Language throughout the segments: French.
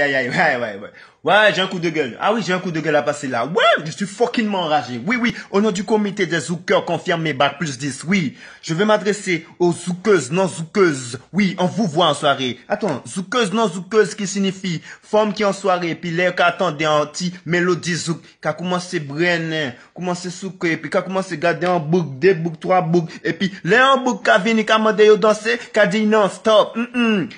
Ouais ouais, ouais, ouais. Ouais, j'ai un coup de gueule. Ah oui, j'ai un coup de gueule à passer là. Ouais, je suis fucking enragé. Oui, oui, au nom du comité des zoukeurs confirmé Bac plus 10, oui. Je vais m'adresser aux zoukeuses, non zoukeuses. Oui, on vous voit en soirée. Attends, zoukeuses, non zoukeuses qui signifie femme qui en soirée, puis l'air qui attendait en petit mélodie zouk, qui a commencé brenner, hein. commencé Et puis qui a commencé garder en bouc, deux bouc, trois bouc, et puis l'air en bouc qui a venu, qui a demandé danser, qui a dit non, stop,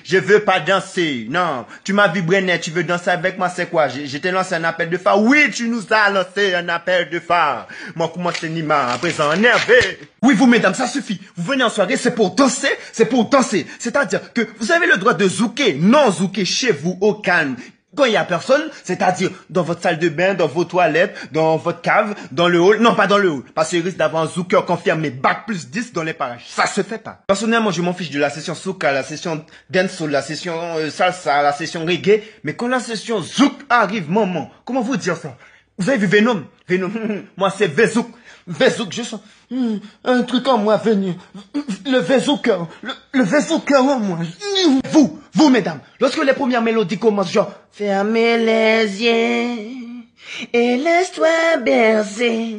je veux pas danser, non, tu m'as vu brenner tu veux danser avec moi, c'est quoi? Je, te t'ai lancé un appel de phare. Oui, tu nous as lancé un appel de phare. Moi, comment c'est Nima, à présent énervé. Oui, vous, mesdames, ça suffit. Vous venez en soirée, c'est pour danser, c'est pour danser. C'est-à-dire que vous avez le droit de zouker, non zouker chez vous, au calme. Quand il y a personne, c'est-à-dire dans votre salle de bain, dans vos toilettes, dans votre cave, dans le hall. Non, pas dans le hall. Parce qu'il risque d'avoir un zooker confirmé bac plus 10 dans les parages. Ça se fait pas. Personnellement, je m'en fiche de la session à la session dancehall, la session euh, salsa, la session reggae. Mais quand la session zouk arrive, maman, comment vous dire ça Vous avez vu Venom Venom, moi c'est Vezouk. Vezouk, je sens hmm, un truc en moi venu. Le Vezouker, le, le Vezouker en moi. Vous vous, mesdames, lorsque les premières mélodies commencent, genre, fermez les yeux et laisse-toi bercer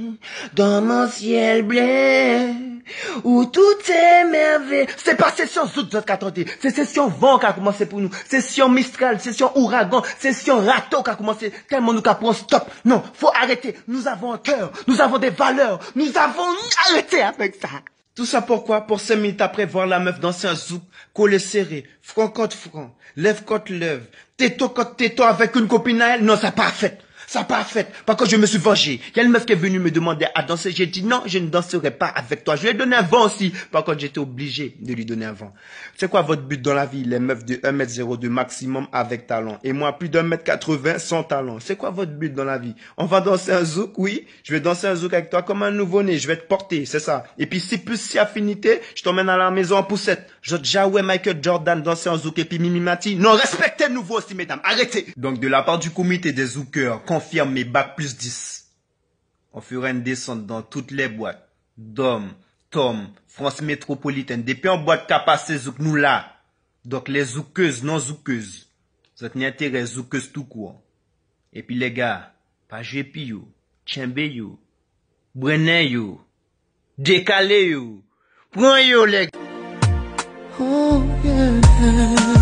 dans mon ciel bleu où tout est merveilleux. C'est pas session zout zout qu'attendez. C'est session vent qui a commencé pour nous. Session mistral, session ouragan, session râteau qui a commencé. Tellement nous capons, stop. Non, faut arrêter. Nous avons un cœur. Nous avons des valeurs. Nous avons arrêté avec ça. Tout ça pourquoi Pour cinq minutes après voir la meuf dans un zouk, coller serré, franc contre franc, lève contre lève této contre této avec une copine à elle. Non, ça pas fait. Ça pas fait. Parce que je me suis vengé. Il y a une meuf qui est venue me demander à danser. J'ai dit non, je ne danserai pas avec toi. Je lui ai donné un vent aussi. Par contre, j'étais obligé de lui donner un vent. C'est quoi votre but dans la vie Les meufs de 1m02 maximum avec talent. Et moi, plus d'un m 80 sans talent. C'est quoi votre but dans la vie On va danser un zouk, oui. Je vais danser un zouk avec toi comme un nouveau-né. Je vais te porter, c'est ça. Et puis, si plus si affinité, je t'emmène à la maison en poussette. Je Jaoué, Michael Jordan danser un zouk et puis Mimimati. Non, respectez nouveau aussi, mesdames. Arrêtez. Donc, de la part du comité des zoukeurs, confirme mes plus 10. On fera une descente dans toutes les boîtes. Dom, Tom, France métropolitaine, depuis en boîte capaces passé Zouk nous là. Donc les zoukeuses, non zoukeuses. Ça tenait intérêt zoukeuses tout court. Et puis les gars, pas pi yo, tchembe yo, yo, décalé yo, prends yo les gars. Oh, yeah.